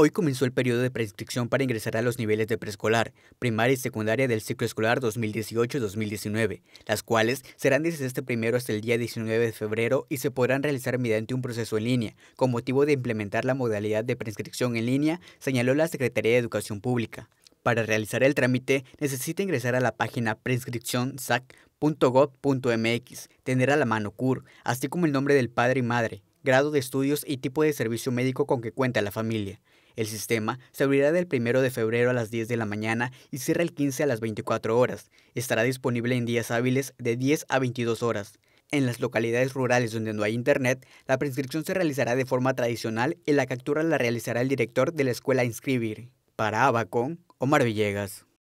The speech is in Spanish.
Hoy comenzó el periodo de prescripción para ingresar a los niveles de preescolar, primaria y secundaria del ciclo escolar 2018-2019, las cuales serán desde este primero hasta el día 19 de febrero y se podrán realizar mediante un proceso en línea, con motivo de implementar la modalidad de prescripción en línea, señaló la Secretaría de Educación Pública. Para realizar el trámite, necesita ingresar a la página prescripción tener a la mano CUR, así como el nombre del padre y madre, grado de estudios y tipo de servicio médico con que cuenta la familia. El sistema se abrirá del 1 de febrero a las 10 de la mañana y cierra el 15 a las 24 horas. Estará disponible en días hábiles de 10 a 22 horas. En las localidades rurales donde no hay internet, la prescripción se realizará de forma tradicional y la captura la realizará el director de la escuela inscribir. Para Abacón, o Villegas.